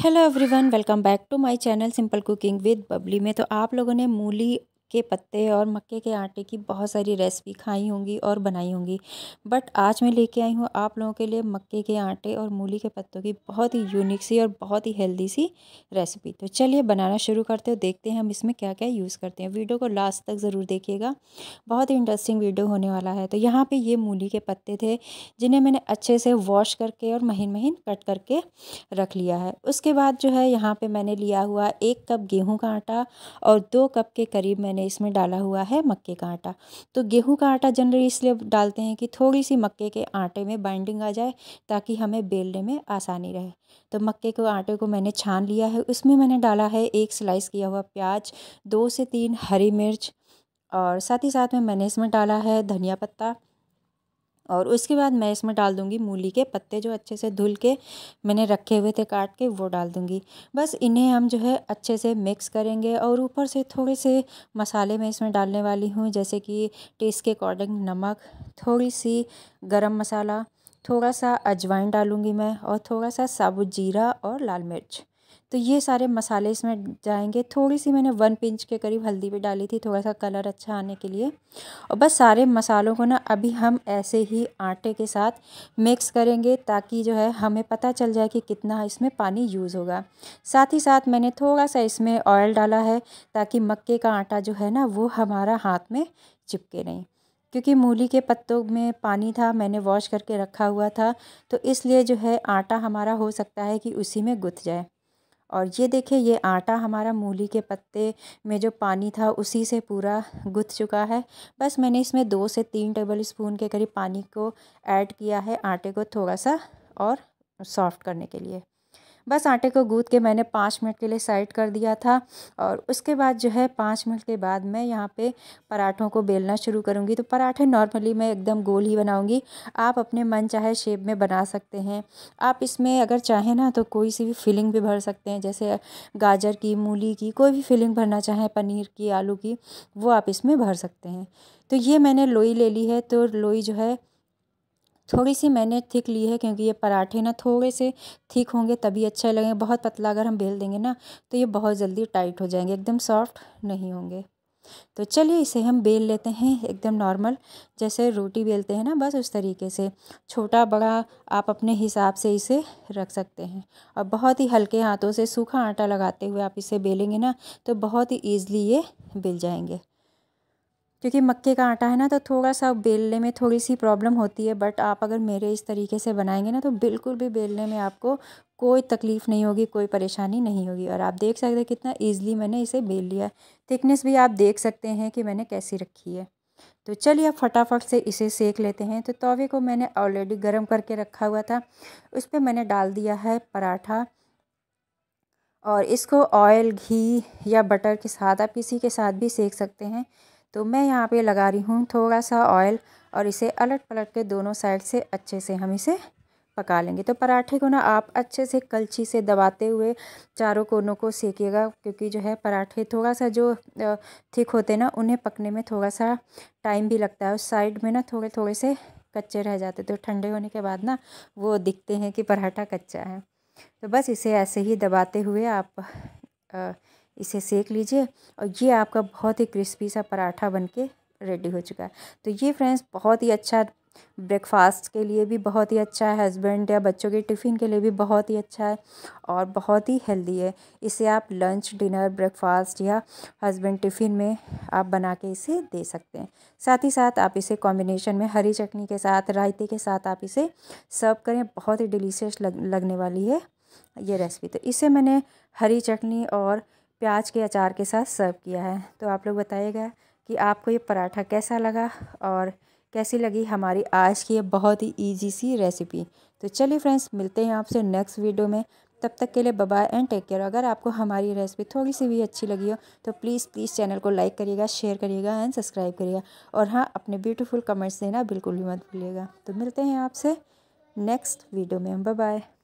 hello everyone welcome back to my channel simple cooking with Babli में तो आप लोगों ने मूली के पत्ते और मक्के के आटे की बहुत सारी रेसिपी खाई होंगी और बनाई होंगी बट आज मैं लेके आई हूँ आप लोगों के लिए मक्के के आटे और मूली के पत्तों की बहुत ही यूनिक सी और बहुत ही हेल्दी सी रेसिपी तो चलिए बनाना शुरू करते हो देखते हैं हम इसमें क्या क्या यूज़ करते हैं वीडियो को लास्ट तक ज़रूर देखिएगा बहुत ही इंटरेस्टिंग वीडियो होने वाला है तो यहाँ पर ये मूली के पत्ते थे जिन्हें मैंने अच्छे से वॉश करके और महीन महीन कट करके रख लिया है उसके बाद जो है यहाँ पर मैंने लिया हुआ एक कप गेहूँ का आटा और दो कप के करीब मैंने मैंने इसमें डाला हुआ है मक्के का आटा तो गेहूं का आटा जनरली इसलिए डालते हैं कि थोड़ी सी मक्के के आटे में बाइंडिंग आ जाए ताकि हमें बेलने में आसानी रहे तो मक्के के आटे को मैंने छान लिया है उसमें मैंने डाला है एक स्लाइस किया हुआ प्याज दो से तीन हरी मिर्च और साथ ही साथ में मैंने इसमें डाला है धनिया पत्ता और उसके बाद मैं इसमें डाल दूँगी मूली के पत्ते जो अच्छे से धुल के मैंने रखे हुए थे काट के वो डाल दूँगी बस इन्हें हम जो है अच्छे से मिक्स करेंगे और ऊपर से थोड़े से मसाले मैं इसमें डालने वाली हूँ जैसे कि टेस्ट के अकॉर्डिंग नमक थोड़ी सी गरम मसाला थोड़ा सा अजवाइन डालूंगी मैं और थोड़ा सा साबुत जीरा और लाल मिर्च तो ये सारे मसाले इसमें जाएंगे थोड़ी सी मैंने वन पिंच के करीब हल्दी भी डाली थी थोड़ा सा कलर अच्छा आने के लिए और बस सारे मसालों को ना अभी हम ऐसे ही आटे के साथ मिक्स करेंगे ताकि जो है हमें पता चल जाए कि कितना इसमें पानी यूज़ होगा साथ ही साथ मैंने थोड़ा सा इसमें ऑयल डाला है ताकि मक्के का आटा जो है ना वो हमारा हाथ में चिपके नहीं क्योंकि मूली के पत्तों में पानी था मैंने वॉश करके रखा हुआ था तो इसलिए जो है आटा हमारा हो सकता है कि उसी में गुथ जाए और ये देखिए ये आटा हमारा मूली के पत्ते में जो पानी था उसी से पूरा गुथ चुका है बस मैंने इसमें दो से तीन टेबल स्पून के करीब पानी को ऐड किया है आटे को थोड़ा सा और सॉफ्ट करने के लिए बस आटे को गूँद के मैंने पाँच मिनट के लिए साइड कर दिया था और उसके बाद जो है पाँच मिनट के बाद मैं यहाँ पे पराठों को बेलना शुरू करूँगी तो पराठे नॉर्मली मैं एकदम गोल ही बनाऊँगी आप अपने मन चाहे शेप में बना सकते हैं आप इसमें अगर चाहें ना तो कोई सी भी फिलिंग भी भर सकते हैं जैसे गाजर की मूली की कोई भी फिलिंग भरना चाहें पनीर की आलू की वो आप इसमें भर सकते हैं तो ये मैंने लोई ले ली है तो लोई जो है थोड़ी सी मैंने थिक ली है क्योंकि ये पराठे ना थोड़े से थिक होंगे तभी अच्छे लगेंगे बहुत पतला अगर हम बेल देंगे ना तो ये बहुत जल्दी टाइट हो जाएंगे एकदम सॉफ्ट नहीं होंगे तो चलिए इसे हम बेल लेते हैं एकदम नॉर्मल जैसे रोटी बेलते हैं ना बस उस तरीके से छोटा बड़ा आप अपने हिसाब से इसे रख सकते हैं और बहुत ही हल्के हाथों से सूखा आटा लगाते हुए आप इसे बेलेंगे ना तो बहुत ही ईजली ये बेल जाएंगे क्योंकि मक्के का आटा है ना तो थोड़ा सा बेलने में थोड़ी सी प्रॉब्लम होती है बट आप अगर मेरे इस तरीके से बनाएंगे ना तो बिल्कुल भी बेलने में आपको कोई तकलीफ़ नहीं होगी कोई परेशानी नहीं होगी और आप देख सकते हैं कितना ईजिली मैंने इसे बेल लिया थिकनेस भी आप देख सकते हैं कि मैंने कैसी रखी है तो चलिए अब फटाफट से इसे सेक लेते हैं तो तोवे को मैंने ऑलरेडी गर्म करके रखा हुआ था उस पर मैंने डाल दिया है पराठा और इसको ऑयल घी या बटर के साथ आप किसी के साथ भी सेक सकते हैं तो मैं यहाँ पे लगा रही हूँ थोड़ा सा ऑयल और इसे अलट पलट के दोनों साइड से अच्छे से हम इसे पका लेंगे तो पराठे को ना आप अच्छे से कलछी से दबाते हुए चारों कोनों को सेकिएगा क्योंकि जो है पराठे थोड़ा सा जो थिक होते ना उन्हें पकने में थोड़ा सा टाइम भी लगता है उस साइड में ना थोड़े थोड़े से कच्चे रह जाते तो ठंडे होने के बाद ना वो दिखते हैं कि पराठा कच्चा है तो बस इसे ऐसे ही दबाते हुए आप आ, इसे सेक लीजिए और ये आपका बहुत ही क्रिस्पी सा पराठा बन के रेडी हो चुका है तो ये फ्रेंड्स बहुत ही अच्छा ब्रेकफास्ट के लिए भी बहुत ही अच्छा है हस्बैंड या बच्चों के टिफ़िन के लिए भी बहुत ही अच्छा है और बहुत ही हेल्दी है इसे आप लंच डिनर ब्रेकफास्ट या हस्बैंड टिफ़िन में आप बना के इसे दे सकते हैं साथ ही साथ आप इसे कॉम्बिनेशन में हरी चटनी के साथ रायते के साथ आप इसे सर्व करें बहुत ही डिलीशियस लग, लगने वाली है ये रेसिपी तो इसे मैंने हरी चटनी और प्याज के अचार के साथ सर्व किया है तो आप लोग बताइएगा कि आपको ये पराठा कैसा लगा और कैसी लगी हमारी आज की ये बहुत ही ईजी सी रेसिपी तो चलिए फ्रेंड्स मिलते हैं आपसे नेक्स्ट वीडियो में तब तक के लिए बाय एंड टेक केयर अगर आपको हमारी रेसिपी थोड़ी सी भी अच्छी लगी हो तो प्लीज़ प्लीज़ चैनल को लाइक करिएगा शेयर करिएगा एंड सब्सक्राइब करिएगा और हाँ अपने ब्यूटीफुल कमेंट्स देना बिल्कुल भी मत भूलिएगा तो मिलते हैं आपसे नेक्स्ट वीडियो में बाय